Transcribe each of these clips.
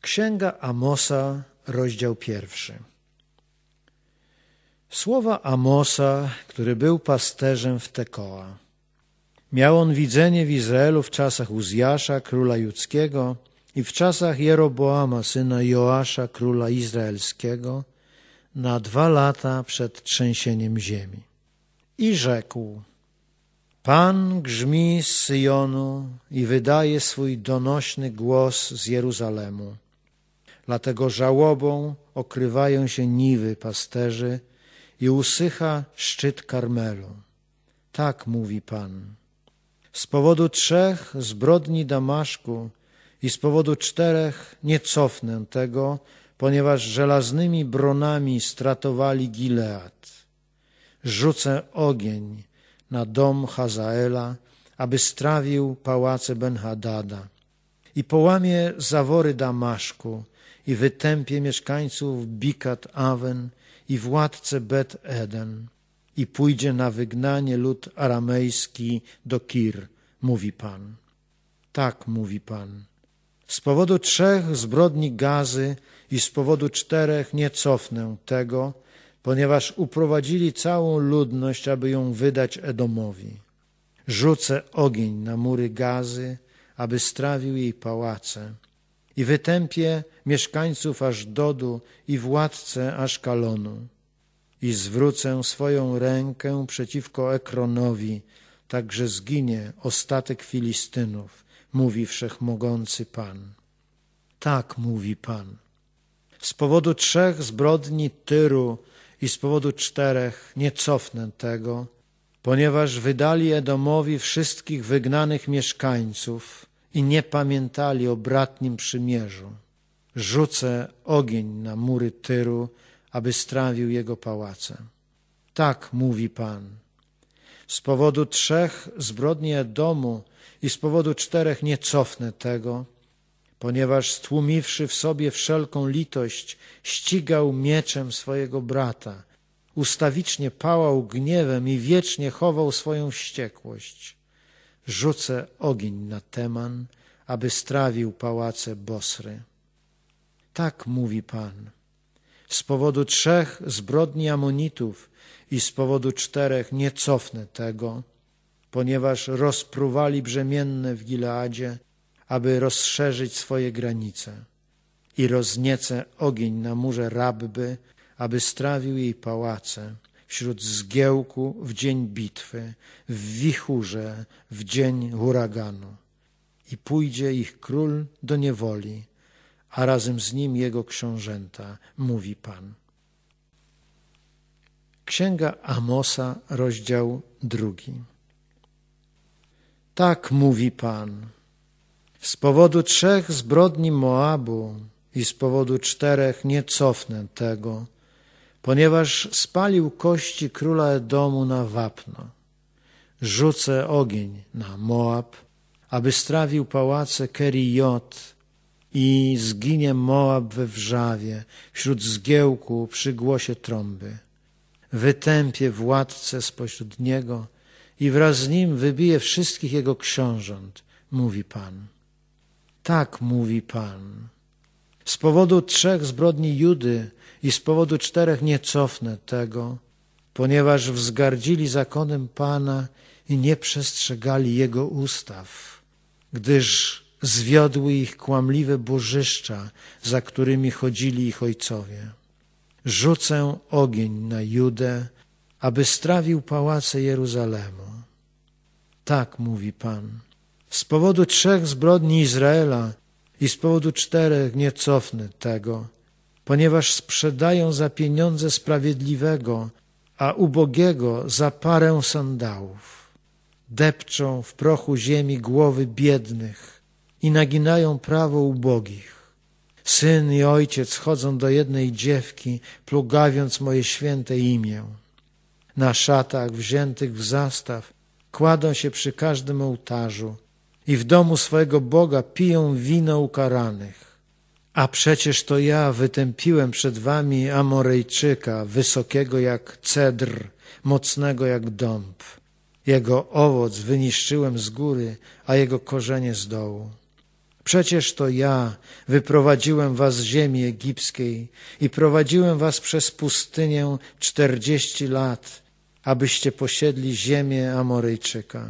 Księga Amosa, rozdział pierwszy. Słowa Amosa, który był pasterzem w Tekoa. Miał on widzenie w Izraelu w czasach Uzjasza, króla judzkiego i w czasach Jeroboama, syna Joasza, króla izraelskiego, na dwa lata przed trzęsieniem ziemi. I rzekł, Pan grzmi z Syjonu i wydaje swój donośny głos z Jeruzalemu dlatego żałobą okrywają się niwy pasterzy i usycha szczyt Karmelu. Tak mówi Pan. Z powodu trzech zbrodni Damaszku i z powodu czterech nie cofnę tego, ponieważ żelaznymi bronami stratowali Gilead. Rzucę ogień na dom Hazaela, aby strawił pałace Benhadada i połamie zawory Damaszku, i wytępię mieszkańców Bikat Awen i władcę Bet Eden i pójdzie na wygnanie lud aramejski do Kir, mówi Pan. Tak mówi Pan. Z powodu trzech zbrodni gazy i z powodu czterech nie cofnę tego, ponieważ uprowadzili całą ludność, aby ją wydać Edomowi. Rzucę ogień na mury gazy, aby strawił jej pałace i wytępię mieszkańców aż Dodu i władcę aż Kalonu. I zwrócę swoją rękę przeciwko Ekronowi, tak że zginie ostatek Filistynów, mówi Wszechmogący Pan. Tak mówi Pan. Z powodu trzech zbrodni Tyru i z powodu czterech nie cofnę tego, ponieważ wydali Edomowi wszystkich wygnanych mieszkańców, i nie pamiętali o bratnim przymierzu. Rzucę ogień na mury Tyru, aby strawił jego pałace. Tak mówi Pan. Z powodu trzech zbrodni domu i z powodu czterech nie cofnę tego, ponieważ stłumiwszy w sobie wszelką litość, ścigał mieczem swojego brata, ustawicznie pałał gniewem i wiecznie chował swoją wściekłość rzucę ogień na Teman, aby strawił pałace Bosry. Tak mówi Pan. Z powodu trzech zbrodni Amonitów i z powodu czterech nie cofnę tego, ponieważ rozpruwali brzemienne w Gileadzie, aby rozszerzyć swoje granice. I rozniecę ogień na murze Rabby, aby strawił jej pałace wśród zgiełku w dzień bitwy, w wichurze w dzień huraganu. I pójdzie ich król do niewoli, a razem z nim jego książęta, mówi Pan. Księga Amosa, rozdział drugi. Tak mówi Pan. Z powodu trzech zbrodni Moabu i z powodu czterech nie cofnę tego, ponieważ spalił kości króla Edomu na wapno. Rzucę ogień na Moab, aby strawił pałace Keriot i zginie Moab we wrzawie, wśród zgiełku przy głosie trąby. Wytępię władcę spośród niego i wraz z nim wybije wszystkich jego książąt, mówi Pan. Tak mówi Pan. Z powodu trzech zbrodni Judy i z powodu czterech nie cofnę tego, ponieważ wzgardzili zakonem Pana i nie przestrzegali Jego ustaw, gdyż zwiodły ich kłamliwe burzyszcza, za którymi chodzili ich ojcowie. Rzucę ogień na Judę, aby strawił pałace Jeruzalemu. Tak mówi Pan. Z powodu trzech zbrodni Izraela i z powodu czterech nie cofnę tego, ponieważ sprzedają za pieniądze sprawiedliwego, a ubogiego za parę sandałów. Depczą w prochu ziemi głowy biednych i naginają prawo ubogich. Syn i ojciec chodzą do jednej dziewki, plugawiąc moje święte imię. Na szatach wziętych w zastaw kładą się przy każdym ołtarzu, i w domu swojego Boga piją wino ukaranych. A przecież to ja wytępiłem przed wami Amorejczyka, wysokiego jak cedr, mocnego jak dąb. Jego owoc wyniszczyłem z góry, a jego korzenie z dołu. Przecież to ja wyprowadziłem was z ziemi egipskiej i prowadziłem was przez pustynię czterdzieści lat, abyście posiedli ziemię Amorejczyka.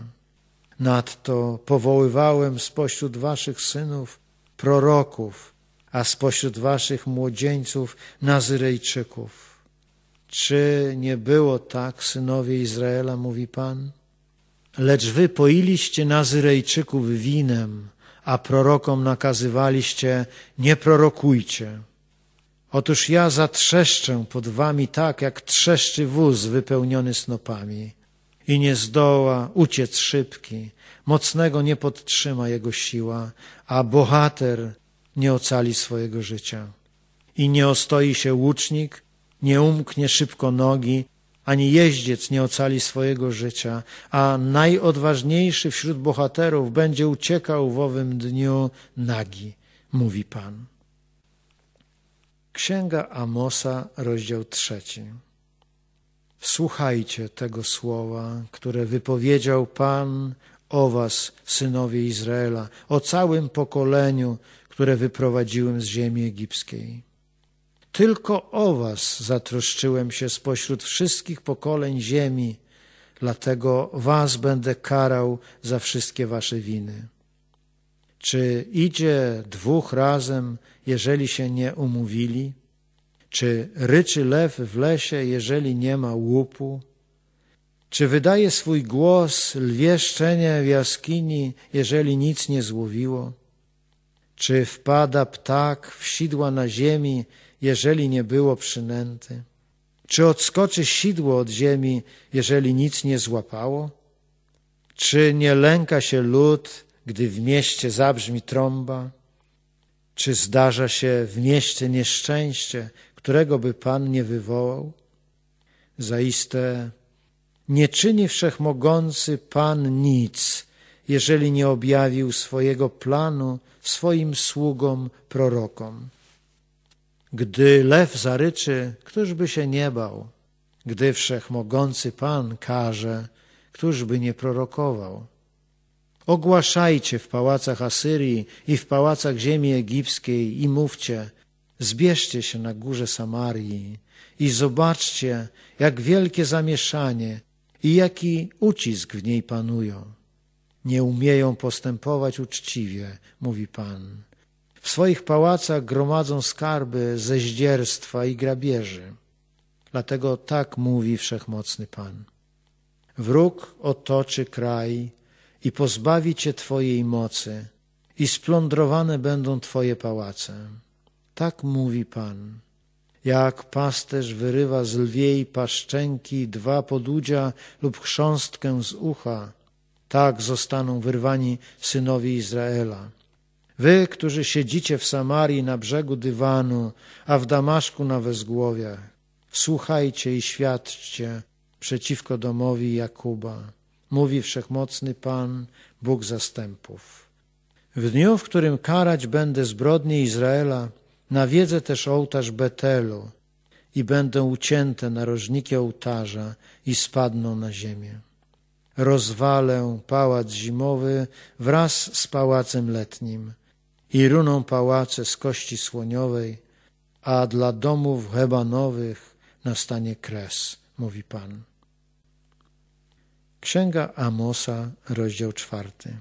Nadto powoływałem spośród waszych synów proroków, a spośród waszych młodzieńców Nazyrejczyków. Czy nie było tak, synowie Izraela, mówi Pan? Lecz wy poiliście Nazyrejczyków winem, a prorokom nakazywaliście, nie prorokujcie. Otóż ja zatrzeszczę pod wami tak, jak trzeszczy wóz wypełniony snopami i nie zdoła uciec szybki, mocnego nie podtrzyma jego siła, a bohater nie ocali swojego życia. I nie ostoi się łucznik, nie umknie szybko nogi, ani jeździec nie ocali swojego życia, a najodważniejszy wśród bohaterów będzie uciekał w owym dniu nagi, mówi Pan. Księga Amosa, rozdział trzeci. Słuchajcie tego słowa, które wypowiedział Pan o was, synowie Izraela, o całym pokoleniu, które wyprowadziłem z ziemi egipskiej. Tylko o was zatroszczyłem się spośród wszystkich pokoleń ziemi, dlatego was będę karał za wszystkie wasze winy. Czy idzie dwóch razem, jeżeli się nie umówili? Czy ryczy lew w lesie, jeżeli nie ma łupu? Czy wydaje swój głos lwie szczenie w jaskini, jeżeli nic nie złowiło? Czy wpada ptak w sidła na ziemi, jeżeli nie było przynęty? Czy odskoczy sidło od ziemi, jeżeli nic nie złapało? Czy nie lęka się lud, gdy w mieście zabrzmi trąba? Czy zdarza się w mieście nieszczęście, którego by Pan nie wywołał? Zaiste nie czyni wszechmogący Pan nic, jeżeli nie objawił swojego planu swoim sługom, prorokom. Gdy lew zaryczy, któż by się nie bał? Gdy wszechmogący Pan każe, któż by nie prorokował? Ogłaszajcie w pałacach Asyrii i w pałacach ziemi egipskiej i mówcie, Zbierzcie się na górze Samarii i zobaczcie, jak wielkie zamieszanie i jaki ucisk w niej panują. Nie umieją postępować uczciwie, mówi Pan. W swoich pałacach gromadzą skarby ze zdzierstwa i grabieży. Dlatego tak mówi wszechmocny Pan. Wróg otoczy kraj i pozbawi cię Twojej mocy i splądrowane będą Twoje pałace. Tak mówi Pan. Jak pasterz wyrywa z lwiej paszczenki dwa podudzia lub chrząstkę z ucha, tak zostaną wyrwani synowie Izraela. Wy, którzy siedzicie w Samarii na brzegu dywanu, a w Damaszku na wezgłowiach, słuchajcie i świadczcie przeciwko domowi Jakuba, mówi wszechmocny Pan, Bóg zastępów. W dniu, w którym karać będę zbrodni Izraela, Nawiedzę też ołtarz Betelu i będą ucięte narożniki ołtarza i spadną na ziemię. Rozwalę pałac zimowy wraz z pałacem letnim i runą pałace z kości słoniowej, a dla domów hebanowych nastanie kres, mówi Pan. Księga Amosa, rozdział czwarty.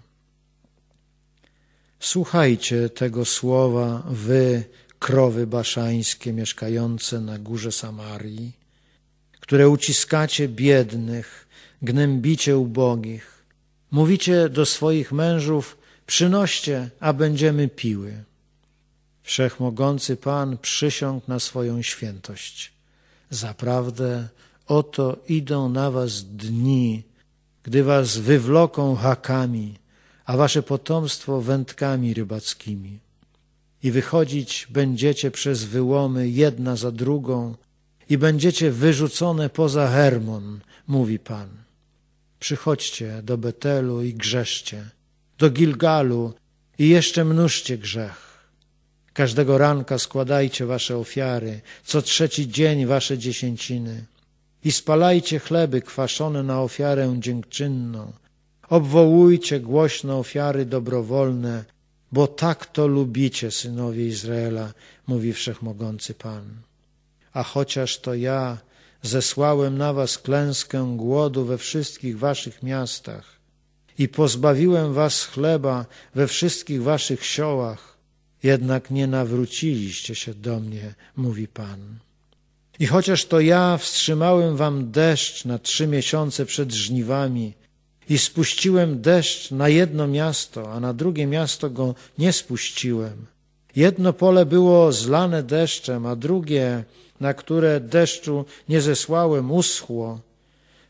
Słuchajcie tego słowa, wy, krowy baszańskie mieszkające na górze Samarii, które uciskacie biednych, gnębicie ubogich. Mówicie do swoich mężów, przynoście, a będziemy piły. Wszechmogący Pan przysiągł na swoją świętość. Zaprawdę oto idą na was dni, gdy was wywloką hakami, a wasze potomstwo wędkami rybackimi i wychodzić będziecie przez wyłomy jedna za drugą i będziecie wyrzucone poza Hermon, mówi Pan. Przychodźcie do Betelu i grzeszcie, do Gilgalu i jeszcze mnóżcie grzech. Każdego ranka składajcie wasze ofiary, co trzeci dzień wasze dziesięciny i spalajcie chleby kwaszone na ofiarę dziękczynną. Obwołujcie głośno ofiary dobrowolne, bo tak to lubicie, synowie Izraela, mówi wszechmogący Pan. A chociaż to ja zesłałem na was klęskę głodu we wszystkich waszych miastach i pozbawiłem was chleba we wszystkich waszych siołach, jednak nie nawróciliście się do mnie, mówi Pan. I chociaż to ja wstrzymałem wam deszcz na trzy miesiące przed żniwami, i spuściłem deszcz na jedno miasto, a na drugie miasto go nie spuściłem. Jedno pole było zlane deszczem, a drugie, na które deszczu nie zesłałem, uschło.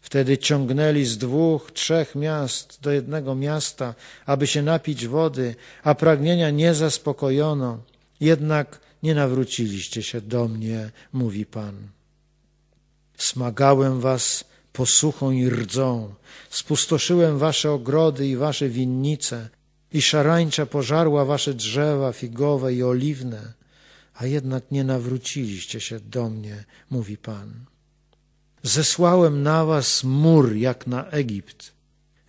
Wtedy ciągnęli z dwóch, trzech miast do jednego miasta, aby się napić wody, a pragnienia nie zaspokojono. Jednak nie nawróciliście się do mnie, mówi Pan. Smagałem was posuchą i rdzą. Spustoszyłem wasze ogrody i wasze winnice, i szarańcza pożarła wasze drzewa figowe i oliwne, a jednak nie nawróciliście się do mnie, mówi Pan. Zesłałem na was mur jak na Egipt.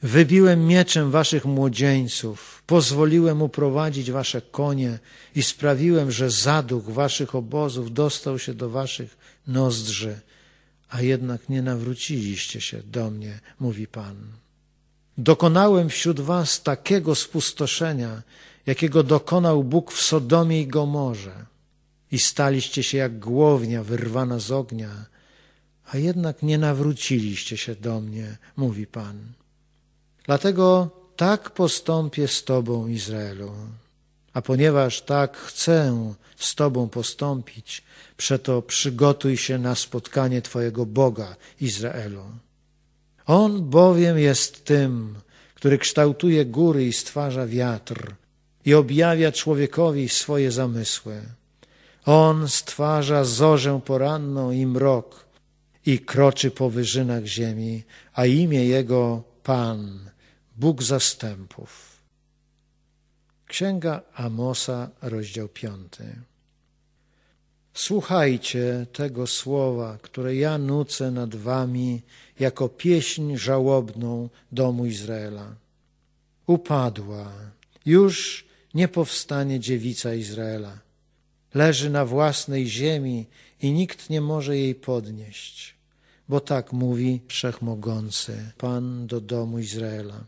Wybiłem mieczem waszych młodzieńców, pozwoliłem uprowadzić wasze konie i sprawiłem, że zaduch waszych obozów dostał się do waszych nozdrzy a jednak nie nawróciliście się do mnie, mówi Pan. Dokonałem wśród was takiego spustoszenia, jakiego dokonał Bóg w Sodomie i Gomorze. I staliście się jak głownia wyrwana z ognia, a jednak nie nawróciliście się do mnie, mówi Pan. Dlatego tak postąpię z Tobą, Izraelu. A ponieważ tak chcę z Tobą postąpić, Przeto przygotuj się na spotkanie Twojego Boga, Izraelu. On bowiem jest tym, który kształtuje góry i stwarza wiatr i objawia człowiekowi swoje zamysły. On stwarza zorzę poranną i mrok i kroczy po wyżynach ziemi, a imię Jego Pan, Bóg zastępów. Księga Amosa, rozdział piąty. Słuchajcie tego słowa, które ja nucę nad wami jako pieśń żałobną domu Izraela. Upadła, już nie powstanie dziewica Izraela. Leży na własnej ziemi i nikt nie może jej podnieść, bo tak mówi Wszechmogący Pan do domu Izraela.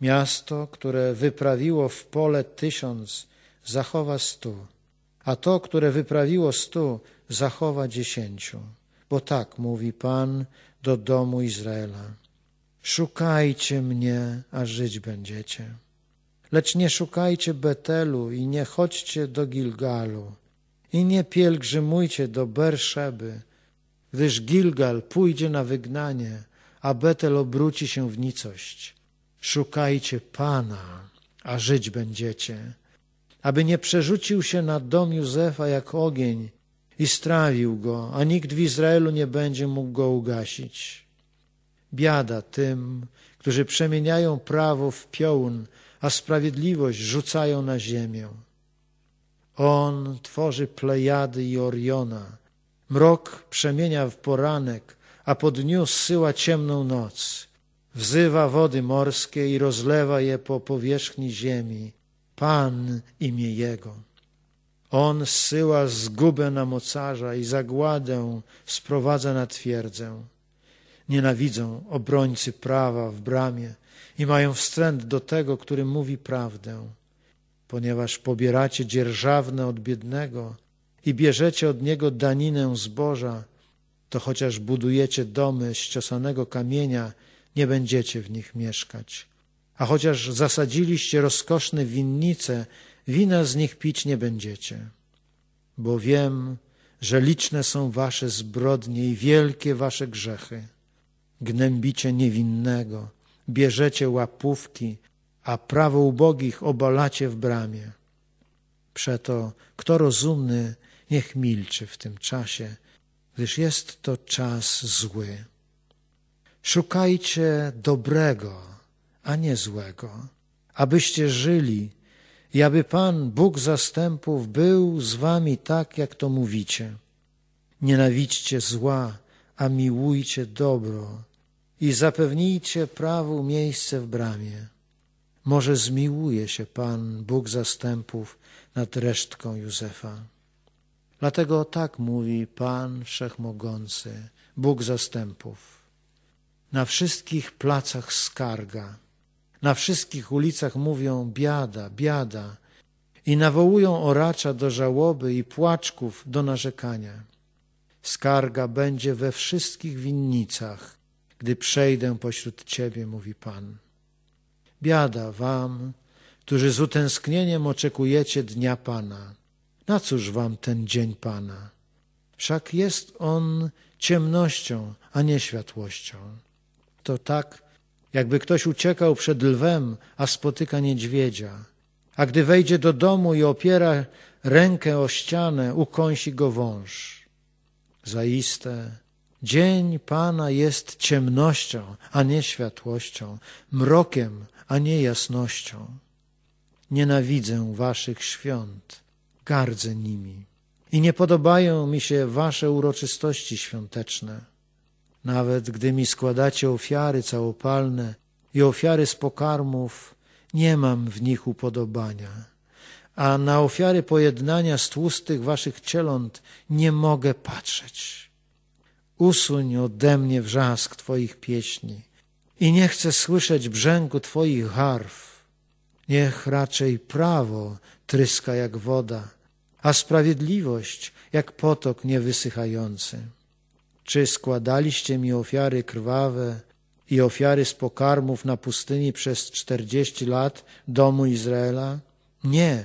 Miasto, które wyprawiło w pole tysiąc, zachowa stu a to, które wyprawiło stu, zachowa dziesięciu. Bo tak mówi Pan do domu Izraela. Szukajcie mnie, a żyć będziecie. Lecz nie szukajcie Betelu i nie chodźcie do Gilgalu i nie pielgrzymujcie do Berszeby, gdyż Gilgal pójdzie na wygnanie, a Betel obróci się w nicość. Szukajcie Pana, a żyć będziecie aby nie przerzucił się na dom Józefa jak ogień i strawił go, a nikt w Izraelu nie będzie mógł go ugasić. Biada tym, którzy przemieniają prawo w piołun, a sprawiedliwość rzucają na ziemię. On tworzy plejady i Oriona. Mrok przemienia w poranek, a po dniu zsyła ciemną noc. Wzywa wody morskie i rozlewa je po powierzchni ziemi. Pan imię Jego. On syła zgubę na mocarza i zagładę sprowadza na twierdzę. Nienawidzą obrońcy prawa w bramie i mają wstręt do tego, który mówi prawdę, ponieważ pobieracie dzierżawne od biednego i bierzecie od niego daninę zboża, to chociaż budujecie domy z ciosanego kamienia, nie będziecie w nich mieszkać a chociaż zasadziliście rozkoszne winnice, wina z nich pić nie będziecie. Bo wiem, że liczne są wasze zbrodnie i wielkie wasze grzechy. Gnębicie niewinnego, bierzecie łapówki, a prawo ubogich obalacie w bramie. Przeto kto rozumny, niech milczy w tym czasie, gdyż jest to czas zły. Szukajcie dobrego, a nie złego, abyście żyli i aby Pan, Bóg zastępów, był z wami tak, jak to mówicie. Nienawidźcie zła, a miłujcie dobro i zapewnijcie prawu miejsce w bramie. Może zmiłuje się Pan, Bóg zastępów, nad resztką Józefa. Dlatego tak mówi Pan Wszechmogący, Bóg zastępów. Na wszystkich placach skarga na wszystkich ulicach mówią biada, biada i nawołują oracza do żałoby i płaczków do narzekania. Skarga będzie we wszystkich winnicach, gdy przejdę pośród Ciebie, mówi Pan. Biada Wam, którzy z utęsknieniem oczekujecie dnia Pana. Na cóż Wam ten dzień Pana? Wszak jest on ciemnością, a nie światłością. To tak jakby ktoś uciekał przed lwem, a spotyka niedźwiedzia. A gdy wejdzie do domu i opiera rękę o ścianę, ukąsi go wąż. Zaiste, dzień Pana jest ciemnością, a nie światłością, mrokiem, a nie jasnością. Nienawidzę waszych świąt, gardzę nimi i nie podobają mi się wasze uroczystości świąteczne. Nawet gdy mi składacie ofiary całopalne i ofiary z pokarmów, nie mam w nich upodobania. A na ofiary pojednania z tłustych waszych cieląt nie mogę patrzeć. Usuń ode mnie wrzask twoich pieśni i nie chcę słyszeć brzęku twoich harf. Niech raczej prawo tryska jak woda, a sprawiedliwość jak potok niewysychający. Czy składaliście mi ofiary krwawe i ofiary z pokarmów na pustyni przez czterdzieści lat domu Izraela? Nie.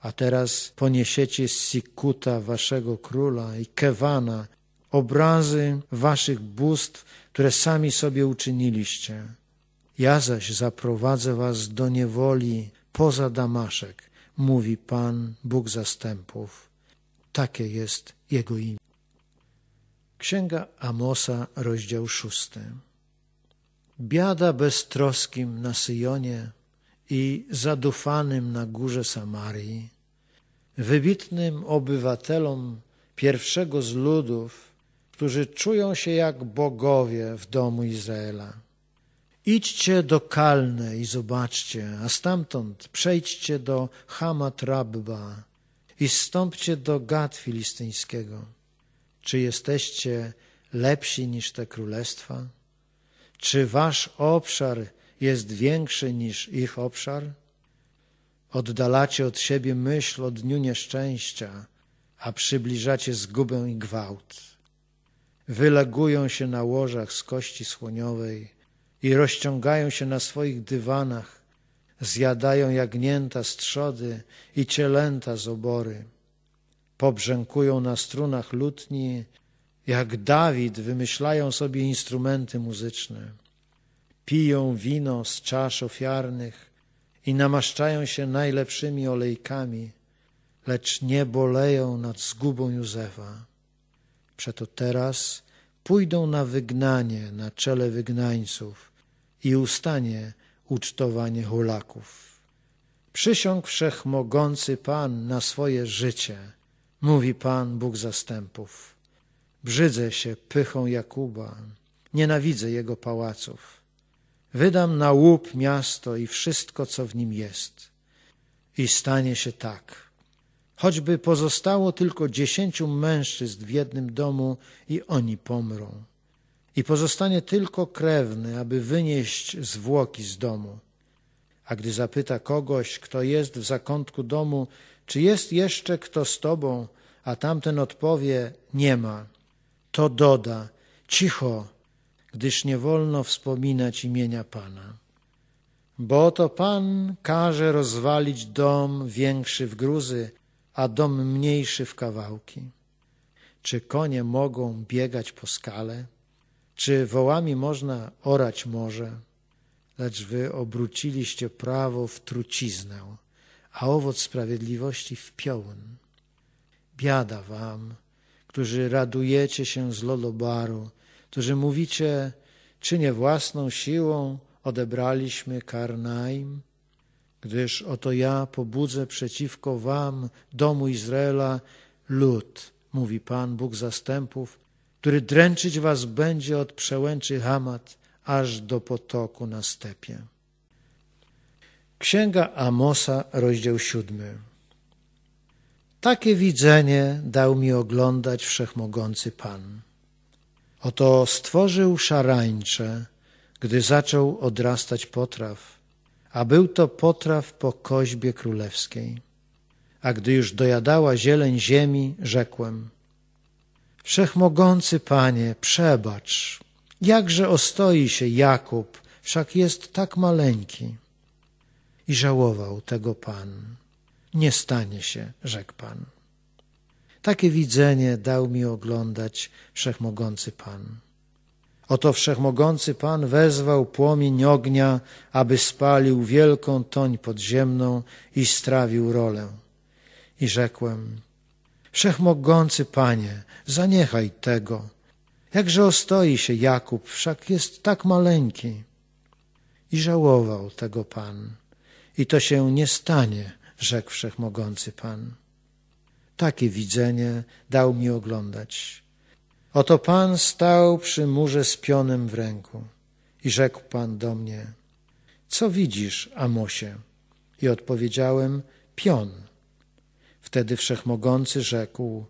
A teraz poniesiecie Sikuta, waszego króla, i Kevana, obrazy waszych bóstw, które sami sobie uczyniliście. Ja zaś zaprowadzę was do niewoli poza Damaszek, mówi Pan Bóg zastępów. Takie jest Jego imię. Księga Amosa, rozdział szósty. Biada beztroskim na Syjonie i zadufanym na górze Samarii, wybitnym obywatelom pierwszego z ludów, którzy czują się jak bogowie w domu Izraela. Idźcie do Kalne i zobaczcie, a stamtąd przejdźcie do Hamat Rabba i stąpcie do Gad Filistyńskiego czy jesteście lepsi niż te królestwa? Czy wasz obszar jest większy niż ich obszar? Oddalacie od siebie myśl o dniu nieszczęścia, a przybliżacie zgubę i gwałt. Wylegują się na łożach z kości słoniowej i rozciągają się na swoich dywanach, zjadają jagnięta z trzody i cielęta z obory pobrzękują na strunach lutni, jak Dawid wymyślają sobie instrumenty muzyczne, piją wino z czasz ofiarnych i namaszczają się najlepszymi olejkami, lecz nie boleją nad zgubą Józefa. Przeto teraz pójdą na wygnanie na czele wygnańców i ustanie ucztowanie hulaków. Przysiąg wszechmogący Pan na swoje życie – mówi Pan Bóg zastępów. Brzydzę się pychą Jakuba, nienawidzę jego pałaców. Wydam na łup miasto i wszystko, co w nim jest. I stanie się tak. Choćby pozostało tylko dziesięciu mężczyzn w jednym domu i oni pomrą. I pozostanie tylko krewny, aby wynieść zwłoki z domu. A gdy zapyta kogoś, kto jest w zakątku domu czy jest jeszcze kto z tobą? A tamten odpowie: Nie ma. To doda: Cicho, gdyż nie wolno wspominać imienia Pana. Bo to Pan każe rozwalić dom większy w gruzy, a dom mniejszy w kawałki. Czy konie mogą biegać po skale? Czy wołami można orać morze? Lecz wy obróciliście prawo w truciznę, a owoc sprawiedliwości w piołun. Biada wam, którzy radujecie się z lodobaru, którzy mówicie, czy nie własną siłą odebraliśmy Karnaim? Gdyż oto ja pobudzę przeciwko wam, domu Izraela, lud, mówi Pan Bóg zastępów, który dręczyć was będzie od przełęczy Hamat aż do potoku na stepie. Księga Amosa, rozdział siódmy. Takie widzenie dał mi oglądać wszechmogący Pan. Oto stworzył szarańcze, gdy zaczął odrastać potraw, a był to potraw po koźbie królewskiej. A gdy już dojadała zieleń ziemi, rzekłem: Wszechmogący Panie, przebacz, jakże ostoi się Jakub, wszak jest tak maleńki i żałował tego Pan. Nie stanie się, rzekł Pan. Takie widzenie dał mi oglądać wszechmogący Pan. Oto wszechmogący Pan wezwał płomień ognia, aby spalił wielką toń podziemną i strawił rolę. I rzekłem, wszechmogący Panie, zaniechaj tego. Jakże ostoi się Jakub, wszak jest tak maleńki. I żałował tego Pan. I to się nie stanie, rzekł wszechmogący Pan. Takie widzenie dał mi oglądać. Oto Pan stał przy murze z pionem w ręku i rzekł Pan do mnie, co widzisz, Amosie? I odpowiedziałem, pion. Wtedy Wszechmogący rzekł,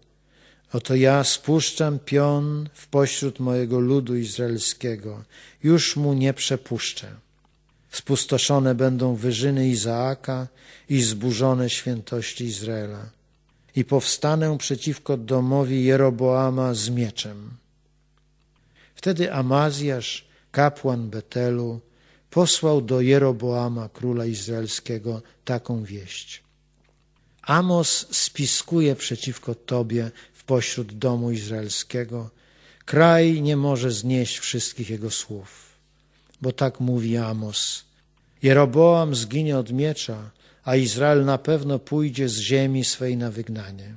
oto ja spuszczam pion w pośród mojego ludu izraelskiego, już mu nie przepuszczę. Spustoszone będą wyżyny Izaaka i zburzone świętości Izraela. I powstanę przeciwko domowi Jeroboama z mieczem. Wtedy Amazjasz, kapłan Betelu, posłał do Jeroboama, króla izraelskiego, taką wieść. Amos spiskuje przeciwko tobie w pośród domu izraelskiego. Kraj nie może znieść wszystkich jego słów bo tak mówi Amos. Jeroboam zginie od miecza, a Izrael na pewno pójdzie z ziemi swej na wygnanie.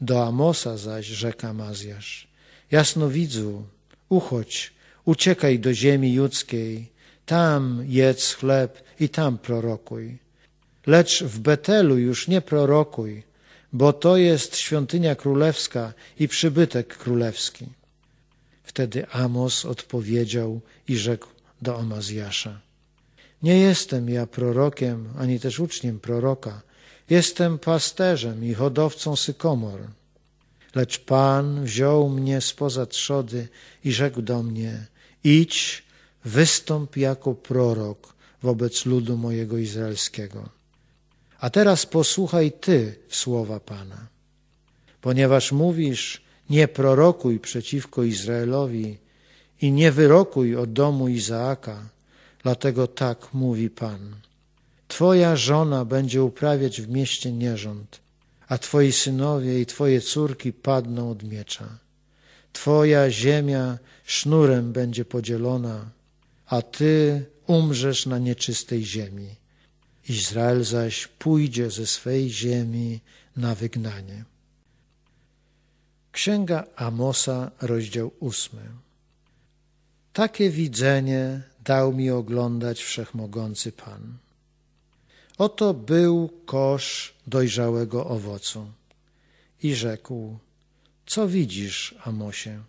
Do Amosa zaś rzeka Mazjasz, jasnowidzu, uchodź, uciekaj do ziemi judzkiej, tam jedz chleb i tam prorokuj. Lecz w Betelu już nie prorokuj, bo to jest świątynia królewska i przybytek królewski. Wtedy Amos odpowiedział i rzekł do Amazjasza. Nie jestem ja prorokiem, ani też uczniem proroka. Jestem pasterzem i hodowcą sykomor. Lecz Pan wziął mnie spoza trzody i rzekł do mnie, idź, wystąp jako prorok wobec ludu mojego izraelskiego. A teraz posłuchaj Ty słowa Pana. Ponieważ mówisz, nie prorokuj przeciwko Izraelowi, i nie wyrokuj od domu Izaaka, dlatego tak mówi Pan. Twoja żona będzie uprawiać w mieście nierząd, a twoi synowie i twoje córki padną od miecza. Twoja ziemia sznurem będzie podzielona, a ty umrzesz na nieczystej ziemi. Izrael zaś pójdzie ze swej ziemi na wygnanie. Księga Amosa, rozdział ósmy. Takie widzenie dał mi oglądać wszechmogący Pan. Oto był kosz dojrzałego owocu. I rzekł, co widzisz, Amosie?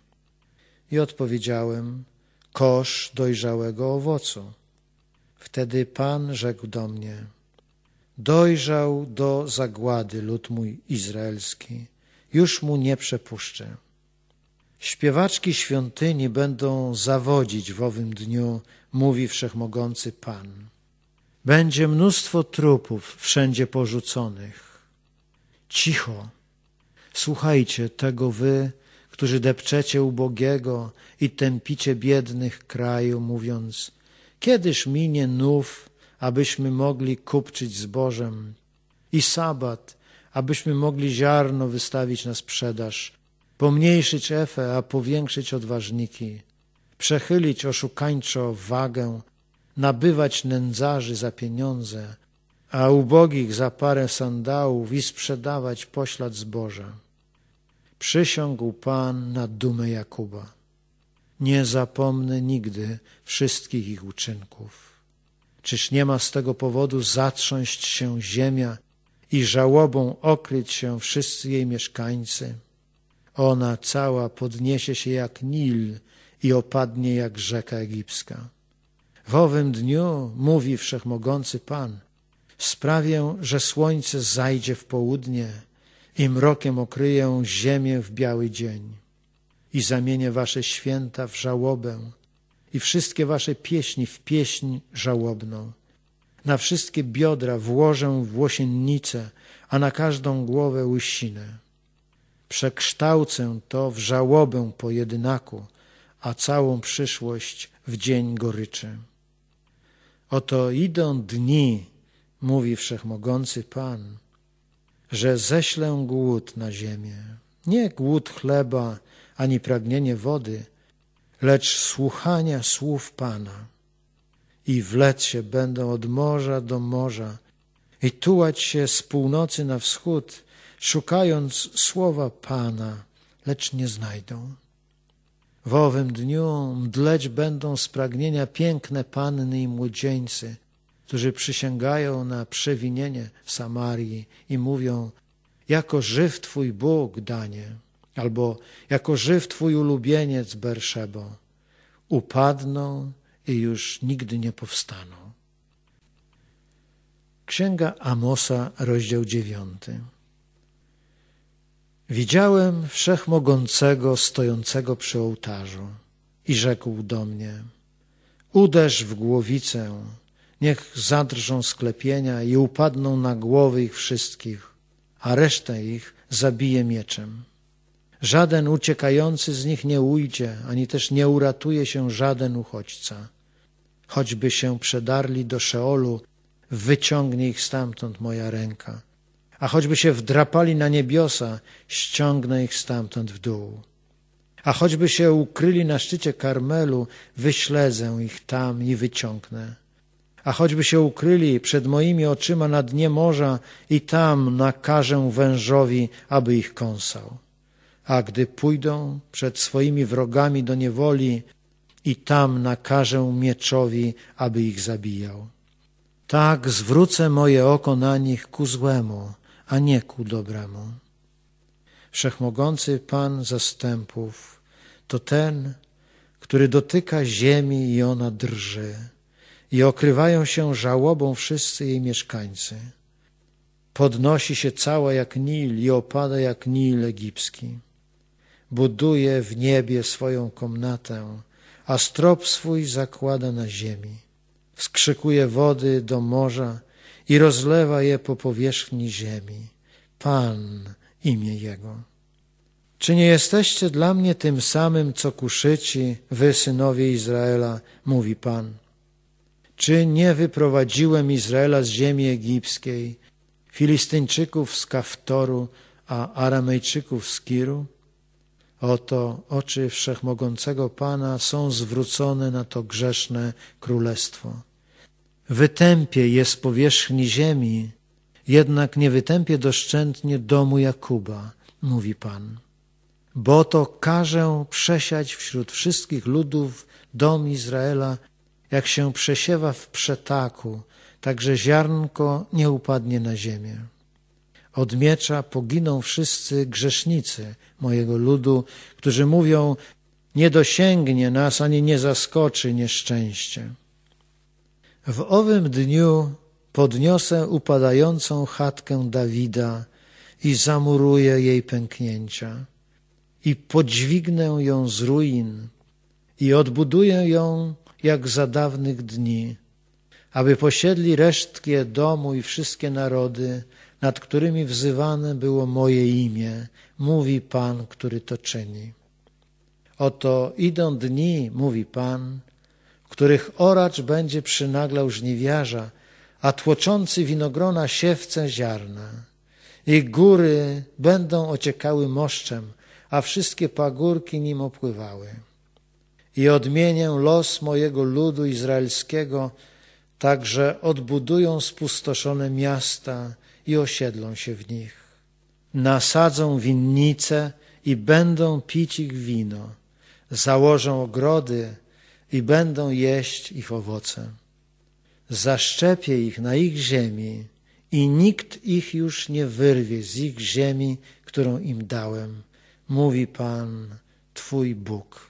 I odpowiedziałem, kosz dojrzałego owocu. Wtedy Pan rzekł do mnie, dojrzał do zagłady lud mój izraelski, już mu nie przepuszczę. Śpiewaczki świątyni będą zawodzić w owym dniu, mówi wszechmogący Pan. Będzie mnóstwo trupów wszędzie porzuconych. Cicho, słuchajcie tego wy, którzy depczecie ubogiego i tępicie biednych kraju, mówiąc, kiedyż minie nów, abyśmy mogli kupczyć zbożem i sabat, abyśmy mogli ziarno wystawić na sprzedaż pomniejszyć Efę, a powiększyć odważniki, przechylić oszukańczo wagę, nabywać nędzarzy za pieniądze, a ubogich za parę sandałów i sprzedawać poślad zboża. Przysiągł Pan na dumę Jakuba. Nie zapomnę nigdy wszystkich ich uczynków. Czyż nie ma z tego powodu zatrząść się ziemia i żałobą okryć się wszyscy jej mieszkańcy? Ona cała podniesie się jak Nil i opadnie jak rzeka egipska. W owym dniu, mówi Wszechmogący Pan, sprawię, że słońce zajdzie w południe i mrokiem okryję ziemię w biały dzień. I zamienię wasze święta w żałobę i wszystkie wasze pieśni w pieśń żałobną. Na wszystkie biodra włożę włosiennicę, a na każdą głowę łysinę przekształcę to w żałobę pojednaku, a całą przyszłość w dzień goryczy. Oto idą dni, mówi wszechmogący Pan, że ześlę głód na ziemię. Nie głód chleba ani pragnienie wody, lecz słuchania słów Pana. I wlec się będą od morza do morza i tułać się z północy na wschód szukając słowa Pana, lecz nie znajdą. W owym dniu mdleć będą z pragnienia piękne panny i młodzieńcy, którzy przysięgają na przewinienie w Samarii i mówią, jako żyw Twój Bóg, Danie, albo jako żyw Twój ulubieniec, Berszebo, upadną i już nigdy nie powstaną. Księga Amosa, rozdział dziewiąty. Widziałem wszechmogącego stojącego przy ołtarzu i rzekł do mnie: Uderz w głowicę, niech zadrżą sklepienia i upadną na głowy ich wszystkich, a resztę ich zabije mieczem. Żaden uciekający z nich nie ujdzie, ani też nie uratuje się żaden uchodźca. Choćby się przedarli do Szeolu, wyciągnie ich stamtąd moja ręka a choćby się wdrapali na niebiosa, ściągnę ich stamtąd w dół. A choćby się ukryli na szczycie Karmelu, wyśledzę ich tam i wyciągnę. A choćby się ukryli przed moimi oczyma na dnie morza, i tam nakażę wężowi, aby ich kąsał. A gdy pójdą przed swoimi wrogami do niewoli, i tam nakażę mieczowi, aby ich zabijał. Tak zwrócę moje oko na nich ku złemu, a nie ku dobremu. Wszechmogący Pan zastępów to ten, który dotyka ziemi i ona drży, i okrywają się żałobą wszyscy jej mieszkańcy. Podnosi się cała jak Nil i opada jak Nil egipski. Buduje w niebie swoją komnatę, a strop swój zakłada na ziemi. Wskrzykuje wody do morza i rozlewa je po powierzchni ziemi. Pan imię Jego. Czy nie jesteście dla mnie tym samym, co kuszyci, wy synowie Izraela, mówi Pan? Czy nie wyprowadziłem Izraela z ziemi egipskiej, Filistyńczyków z Kaftoru, a Aramejczyków z Kiru? Oto oczy Wszechmogącego Pana są zwrócone na to grzeszne królestwo wytępie je z powierzchni ziemi, jednak nie wytępię doszczętnie domu Jakuba, mówi Pan. Bo to każę przesiać wśród wszystkich ludów dom Izraela, jak się przesiewa w przetaku, także ziarnko nie upadnie na ziemię. Od miecza poginą wszyscy grzesznicy mojego ludu, którzy mówią, nie dosięgnie nas ani nie zaskoczy nieszczęście. W owym dniu podniosę upadającą chatkę Dawida i zamuruję jej pęknięcia i podźwignę ją z ruin i odbuduję ją jak za dawnych dni, aby posiedli resztkie domu i wszystkie narody, nad którymi wzywane było moje imię, mówi Pan, który to czyni. Oto idą dni, mówi Pan, których oracz będzie przynaglał żniwiarza, a tłoczący winogrona siewce ziarna. Ich góry będą ociekały moszczem, a wszystkie pagórki nim opływały. I odmienię los mojego ludu izraelskiego, tak że odbudują spustoszone miasta i osiedlą się w nich. Nasadzą winnice i będą pić ich wino, założą ogrody, i będą jeść ich owoce. Zaszczepię ich na ich ziemi i nikt ich już nie wyrwie z ich ziemi, którą im dałem, mówi Pan, Twój Bóg.